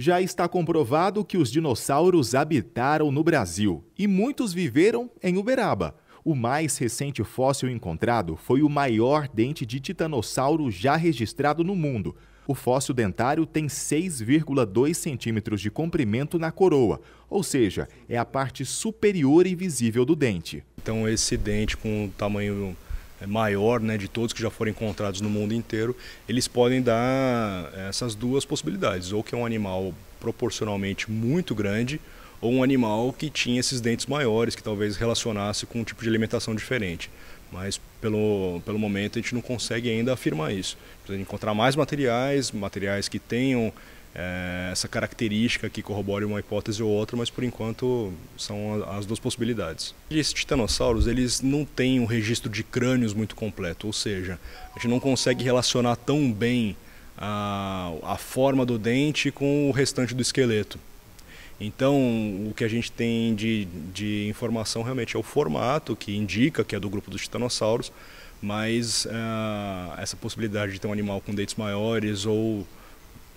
Já está comprovado que os dinossauros habitaram no Brasil e muitos viveram em Uberaba. O mais recente fóssil encontrado foi o maior dente de titanossauro já registrado no mundo. O fóssil dentário tem 6,2 centímetros de comprimento na coroa, ou seja, é a parte superior e visível do dente. Então, esse dente com tamanho é maior né, de todos que já foram encontrados no mundo inteiro, eles podem dar eh, essas duas possibilidades, ou que é um animal proporcionalmente muito grande, ou um animal que tinha esses dentes maiores, que talvez relacionasse com um tipo de alimentação diferente. Mas pelo, pelo momento a gente não consegue ainda afirmar isso. Precisa encontrar mais materiais, materiais que tenham é, essa característica que corrobore uma hipótese ou outra, mas por enquanto são as duas possibilidades. Esses titanossauros eles não têm um registro de crânios muito completo, ou seja, a gente não consegue relacionar tão bem a, a forma do dente com o restante do esqueleto. Então, o que a gente tem de, de informação realmente é o formato, que indica que é do grupo dos titanossauros, mas uh, essa possibilidade de ter um animal com dentes maiores ou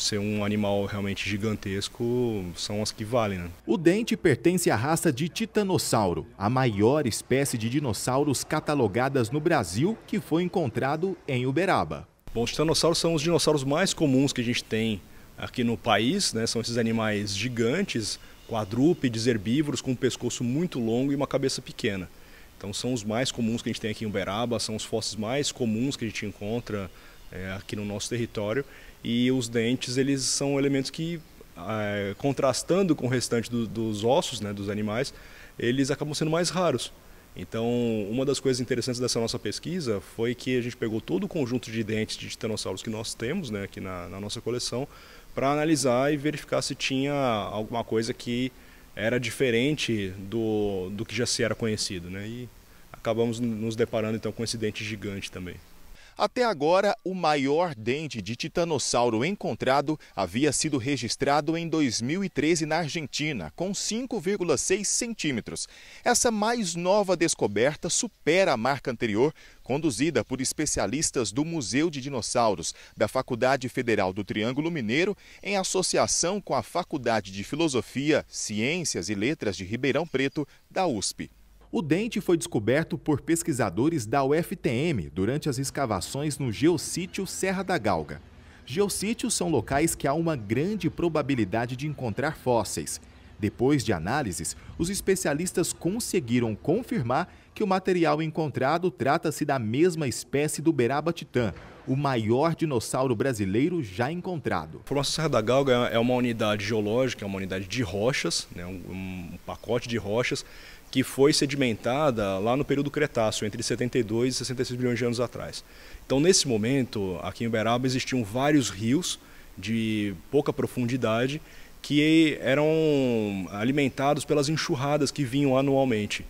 ser um animal realmente gigantesco são as que valem. Né? O dente pertence à raça de titanossauro, a maior espécie de dinossauros catalogadas no Brasil que foi encontrado em Uberaba. Bom, os titanossauros são os dinossauros mais comuns que a gente tem aqui no país, né? São esses animais gigantes, quadrúpedes, herbívoros, com um pescoço muito longo e uma cabeça pequena. Então são os mais comuns que a gente tem aqui em Uberaba, são os fósseis mais comuns que a gente encontra é, aqui no nosso território e os dentes eles são elementos que é, contrastando com o restante do, dos ossos né, dos animais eles acabam sendo mais raros então uma das coisas interessantes dessa nossa pesquisa foi que a gente pegou todo o conjunto de dentes de titanossauros que nós temos né, aqui na, na nossa coleção para analisar e verificar se tinha alguma coisa que era diferente do, do que já se era conhecido né, e acabamos nos deparando então com esse dente gigante também até agora, o maior dente de titanossauro encontrado havia sido registrado em 2013 na Argentina, com 5,6 centímetros. Essa mais nova descoberta supera a marca anterior, conduzida por especialistas do Museu de Dinossauros da Faculdade Federal do Triângulo Mineiro, em associação com a Faculdade de Filosofia, Ciências e Letras de Ribeirão Preto, da USP. O dente foi descoberto por pesquisadores da UFTM durante as escavações no geossítio Serra da Galga. Geossítios são locais que há uma grande probabilidade de encontrar fósseis. Depois de análises, os especialistas conseguiram confirmar que o material encontrado trata-se da mesma espécie do beraba titã, o maior dinossauro brasileiro já encontrado. O Próximo Serra da Galga é uma unidade geológica, é uma unidade de rochas, né, um, um pacote de rochas que foi sedimentada lá no período Cretáceo, entre 72 e 66 milhões de anos atrás. Então, nesse momento, aqui em Uberaba existiam vários rios de pouca profundidade que eram alimentados pelas enxurradas que vinham anualmente.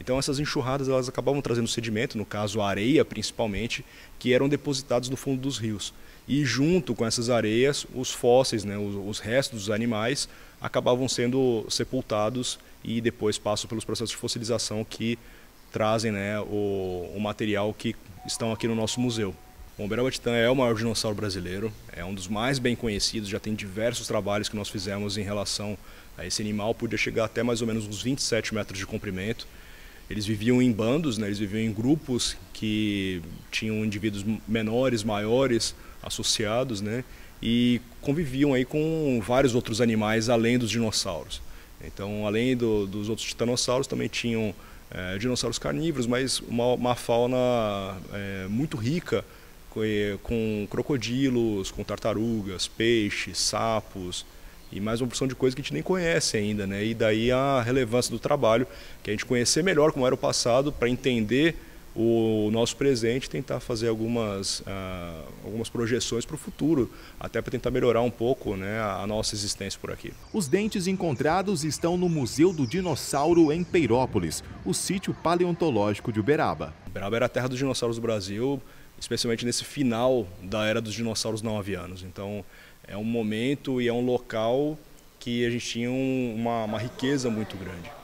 Então essas enxurradas elas acabavam trazendo sedimento, no caso areia principalmente, que eram depositados no fundo dos rios. E junto com essas areias, os fósseis, né, os, os restos dos animais, acabavam sendo sepultados e depois passam pelos processos de fossilização que trazem né, o, o material que estão aqui no nosso museu. Bom, Titã é o maior dinossauro brasileiro, é um dos mais bem conhecidos, já tem diversos trabalhos que nós fizemos em relação a esse animal, podia chegar até mais ou menos uns 27 metros de comprimento. Eles viviam em bandos, né? eles viviam em grupos que tinham indivíduos menores, maiores, associados, né? e conviviam aí com vários outros animais além dos dinossauros. Então, além do, dos outros titanossauros, também tinham é, dinossauros carnívoros, mas uma, uma fauna é, muito rica com, eh, com crocodilos, com tartarugas, peixes, sapos, e mais uma porção de coisa que a gente nem conhece ainda, né? E daí a relevância do trabalho, que a gente conhecer melhor como era o passado para entender o nosso presente, tentar fazer algumas ah, algumas projeções para o futuro, até para tentar melhorar um pouco, né, a nossa existência por aqui. Os dentes encontrados estão no Museu do Dinossauro em Peirópolis, o sítio paleontológico de Uberaba. Uberaba era a terra dos dinossauros do Brasil especialmente nesse final da era dos dinossauros não avianos. Então, é um momento e é um local que a gente tinha um, uma, uma riqueza muito grande.